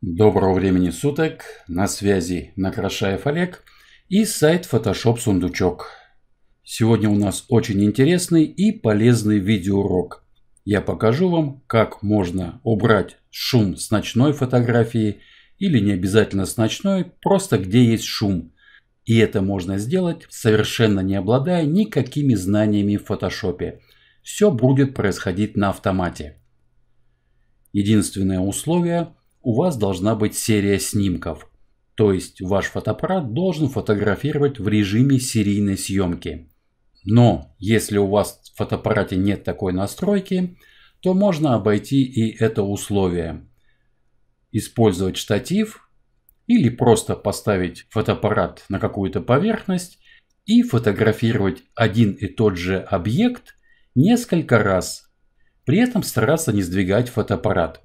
Доброго времени суток, на связи Накрашаев Олег и сайт Photoshop Сундучок. Сегодня у нас очень интересный и полезный видеоурок. Я покажу вам, как можно убрать шум с ночной фотографии или не обязательно с ночной, просто где есть шум. И это можно сделать, совершенно не обладая никакими знаниями в фотошопе все будет происходить на автомате. Единственное условие – у вас должна быть серия снимков, то есть ваш фотоаппарат должен фотографировать в режиме серийной съемки. Но если у вас в фотоаппарате нет такой настройки, то можно обойти и это условие. Использовать штатив или просто поставить фотоаппарат на какую-то поверхность и фотографировать один и тот же объект – несколько раз. При этом стараться не сдвигать фотоаппарат.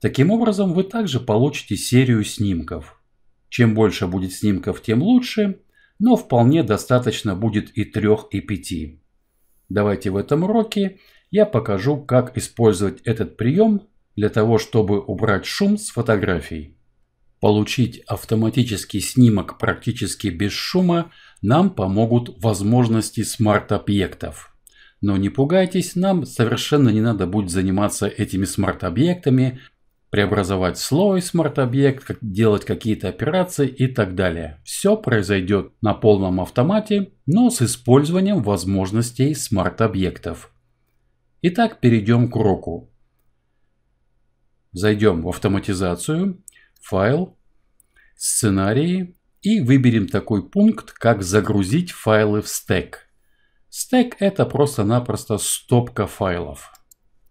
Таким образом, вы также получите серию снимков. Чем больше будет снимков, тем лучше, но вполне достаточно будет и трех, и пяти. Давайте в этом уроке я покажу, как использовать этот прием для того, чтобы убрать шум с фотографий. Получить автоматический снимок практически без шума нам помогут возможности смарт-объектов. Но не пугайтесь, нам совершенно не надо будет заниматься этими смарт-объектами, преобразовать слой смарт-объект, делать какие-то операции и так далее. Все произойдет на полном автомате, но с использованием возможностей смарт-объектов. Итак, перейдем к уроку. Зайдем в автоматизацию, файл, сценарии и выберем такой пункт, как загрузить файлы в стек. Стек это просто-напросто стопка файлов.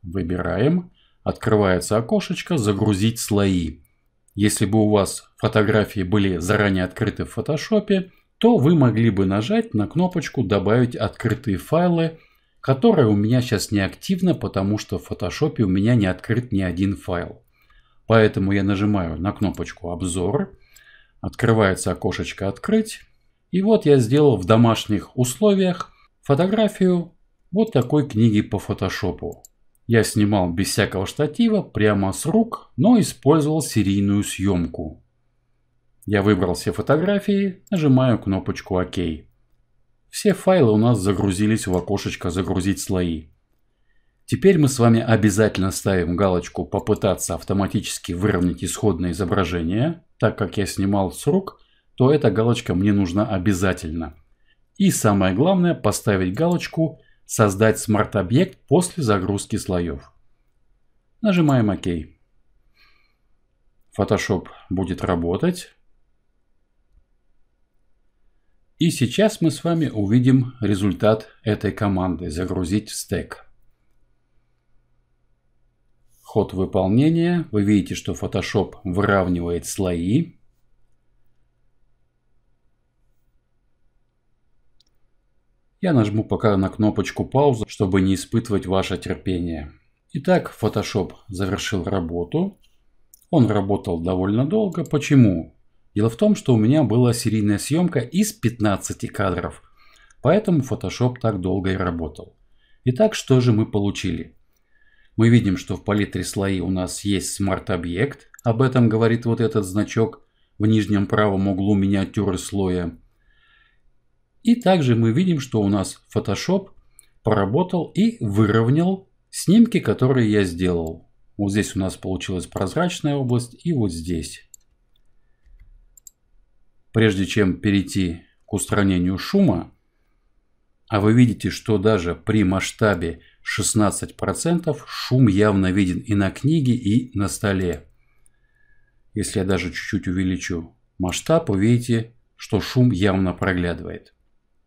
Выбираем. Открывается окошечко «Загрузить слои». Если бы у вас фотографии были заранее открыты в фотошопе, то вы могли бы нажать на кнопочку «Добавить открытые файлы», которая у меня сейчас не активна, потому что в фотошопе у меня не открыт ни один файл. Поэтому я нажимаю на кнопочку «Обзор», открывается окошечко «Открыть», и вот я сделал в домашних условиях фотографию вот такой книги по фотошопу. Я снимал без всякого штатива, прямо с рук, но использовал серийную съемку. Я выбрал все фотографии, нажимаю кнопочку «Ок». Все файлы у нас загрузились в окошечко «Загрузить слои». Теперь мы с вами обязательно ставим галочку «Попытаться автоматически выровнять исходное изображение». Так как я снимал с рук, то эта галочка мне нужна обязательно – и самое главное, поставить галочку «Создать смарт-объект после загрузки слоев». Нажимаем ОК. Photoshop будет работать. И сейчас мы с вами увидим результат этой команды «Загрузить в стек». Ход выполнения. Вы видите, что Photoshop выравнивает слои. Я нажму пока на кнопочку пауза, чтобы не испытывать ваше терпение. Итак, Photoshop завершил работу. Он работал довольно долго. Почему? Дело в том, что у меня была серийная съемка из 15 кадров. Поэтому Photoshop так долго и работал. Итак, что же мы получили? Мы видим, что в палитре слои у нас есть смарт-объект. Об этом говорит вот этот значок в нижнем правом углу миниатюры слоя. И также мы видим, что у нас Photoshop поработал и выровнял снимки, которые я сделал. Вот здесь у нас получилась прозрачная область и вот здесь. Прежде чем перейти к устранению шума, а вы видите, что даже при масштабе 16% шум явно виден и на книге, и на столе. Если я даже чуть-чуть увеличу масштаб, увидите, что шум явно проглядывает.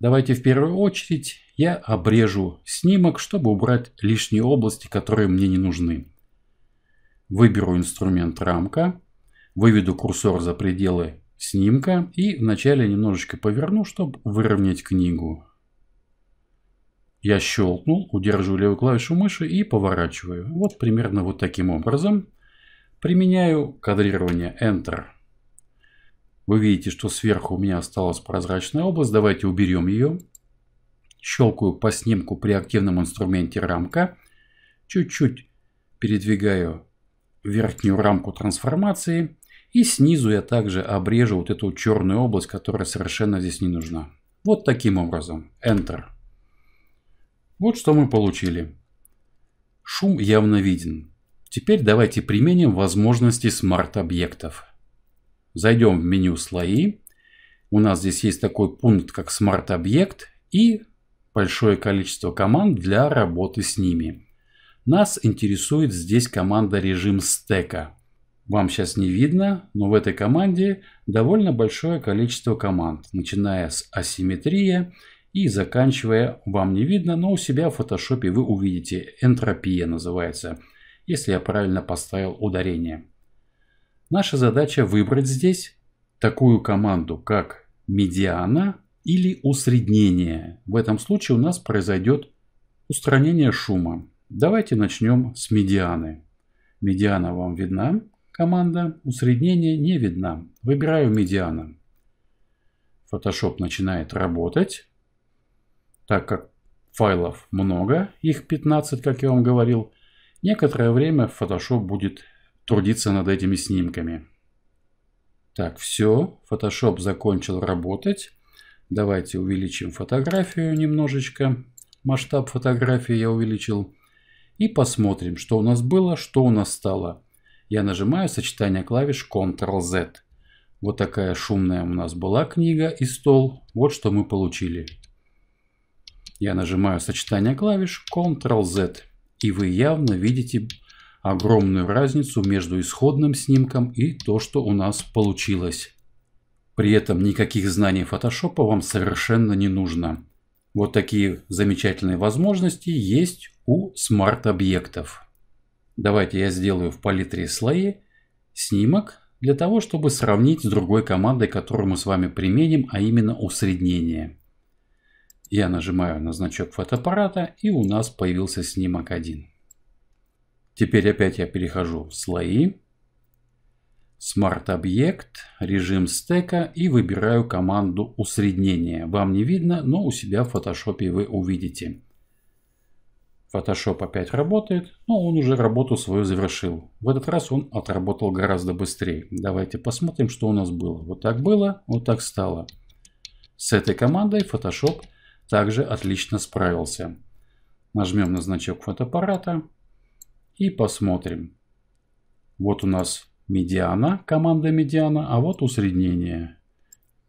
Давайте в первую очередь я обрежу снимок, чтобы убрать лишние области, которые мне не нужны. Выберу инструмент рамка, выведу курсор за пределы снимка и вначале немножечко поверну, чтобы выровнять книгу. Я щелкнул, удержу левую клавишу мыши и поворачиваю. Вот примерно вот таким образом. Применяю кадрирование Enter. Вы видите, что сверху у меня осталась прозрачная область. Давайте уберем ее. Щелкаю по снимку при активном инструменте рамка. Чуть-чуть передвигаю верхнюю рамку трансформации. И снизу я также обрежу вот эту черную область, которая совершенно здесь не нужна. Вот таким образом. Enter. Вот что мы получили. Шум явно виден. Теперь давайте применим возможности смарт-объектов. Зайдем в меню «Слои». У нас здесь есть такой пункт, как «Смарт-объект» и большое количество команд для работы с ними. Нас интересует здесь команда «Режим стека». Вам сейчас не видно, но в этой команде довольно большое количество команд, начиная с асимметрия и заканчивая, вам не видно, но у себя в фотошопе вы увидите, энтропия называется, если я правильно поставил ударение. Наша задача выбрать здесь такую команду, как медиана или усреднение. В этом случае у нас произойдет устранение шума. Давайте начнем с медианы. Медиана вам видна, команда, усреднение не видна. Выбираю медиана. Photoshop начинает работать. Так как файлов много, их 15, как я вам говорил, некоторое время Photoshop будет трудиться над этими снимками. Так, все, Photoshop закончил работать. Давайте увеличим фотографию немножечко. Масштаб фотографии я увеличил. И посмотрим, что у нас было, что у нас стало. Я нажимаю сочетание клавиш Ctrl-Z. Вот такая шумная у нас была книга и стол. Вот что мы получили. Я нажимаю сочетание клавиш Ctrl-Z. И вы явно видите огромную разницу между исходным снимком и то, что у нас получилось. При этом никаких знаний фотошопа вам совершенно не нужно. Вот такие замечательные возможности есть у смарт-объектов. Давайте я сделаю в палитре слои снимок для того, чтобы сравнить с другой командой, которую мы с вами применим, а именно усреднение. Я нажимаю на значок фотоаппарата и у нас появился снимок 1. Теперь опять я перехожу в слои, смарт-объект, режим стека и выбираю команду усреднение. Вам не видно, но у себя в Photoshop вы увидите. Photoshop опять работает, но он уже работу свою завершил. В этот раз он отработал гораздо быстрее. Давайте посмотрим, что у нас было. Вот так было, вот так стало. С этой командой Photoshop также отлично справился. Нажмем на значок фотоаппарата и посмотрим. Вот у нас медиана, команда медиана, а вот усреднение.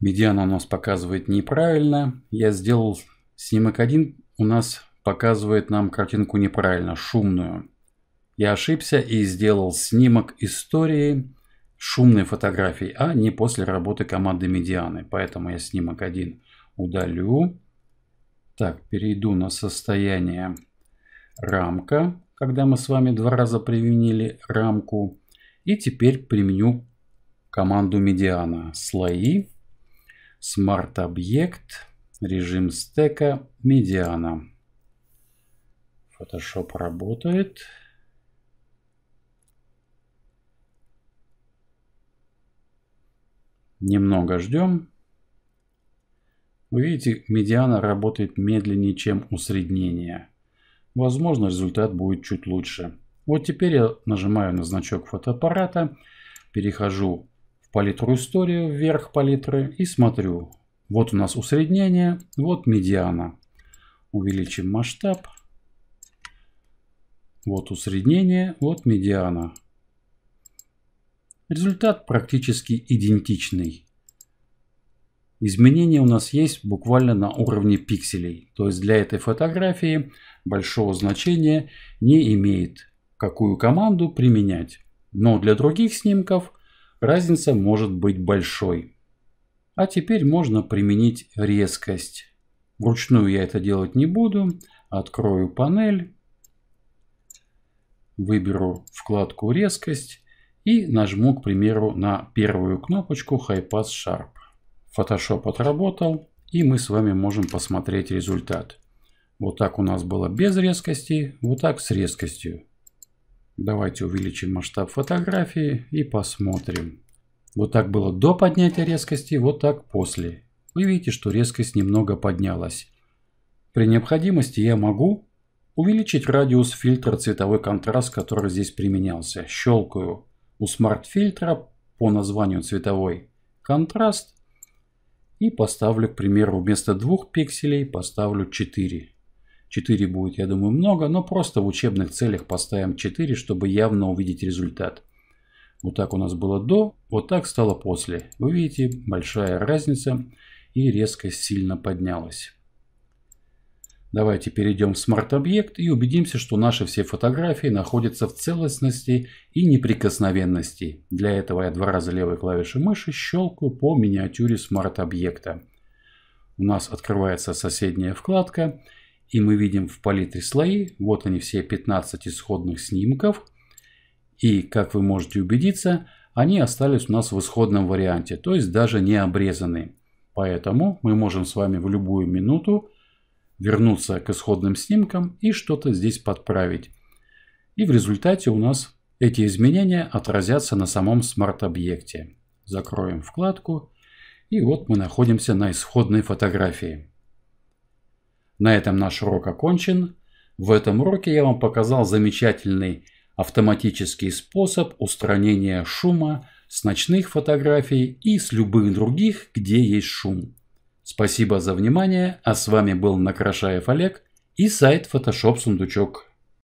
Медиана у нас показывает неправильно. Я сделал снимок 1, у нас показывает нам картинку неправильно, шумную. Я ошибся и сделал снимок истории шумной фотографии, а не после работы команды медианы. Поэтому я снимок 1 удалю. Так, перейду на состояние рамка когда мы с вами два раза применили рамку. И теперь применю команду медиана. Слои, смарт-объект, режим стека, медиана. Photoshop работает. Немного ждем. Вы видите, медиана работает медленнее, чем усреднение. Возможно, результат будет чуть лучше. Вот теперь я нажимаю на значок фотоаппарата, перехожу в палитру историю, вверх палитры и смотрю. Вот у нас усреднение, вот медиана. Увеличим масштаб. Вот усреднение, вот медиана. Результат практически идентичный. Изменения у нас есть буквально на уровне пикселей. То есть для этой фотографии большого значения не имеет, какую команду применять, но для других снимков разница может быть большой. А теперь можно применить резкость. Вручную я это делать не буду. Открою панель, выберу вкладку «Резкость» и нажму, к примеру, на первую кнопочку High Pass Sharp. Photoshop отработал, и мы с вами можем посмотреть результат. Вот так у нас было без резкости, вот так с резкостью. Давайте увеличим масштаб фотографии и посмотрим. Вот так было до поднятия резкости, вот так после. Вы видите, что резкость немного поднялась. При необходимости я могу увеличить радиус фильтра цветовой контраст, который здесь применялся. Щелкаю у смарт-фильтра по названию цветовой контраст и поставлю, к примеру, вместо 2 пикселей поставлю 4. 4 будет, я думаю, много, но просто в учебных целях поставим 4, чтобы явно увидеть результат. Вот так у нас было до, вот так стало после. Вы видите, большая разница и резко сильно поднялась. Давайте перейдем в смарт-объект и убедимся, что наши все фотографии находятся в целостности и неприкосновенности. Для этого я два раза левой клавишей мыши щелкаю по миниатюре смарт-объекта. У нас открывается соседняя вкладка – и мы видим в палитре слои. Вот они все 15 исходных снимков. И, как вы можете убедиться, они остались у нас в исходном варианте, то есть даже не обрезаны. Поэтому мы можем с вами в любую минуту вернуться к исходным снимкам и что-то здесь подправить. И в результате у нас эти изменения отразятся на самом смарт-объекте. Закроем вкладку. И вот мы находимся на исходной фотографии. На этом наш урок окончен. В этом уроке я вам показал замечательный автоматический способ устранения шума с ночных фотографий и с любых других, где есть шум. Спасибо за внимание, а с вами был Накрашаев Олег и сайт Photoshop Сундучок.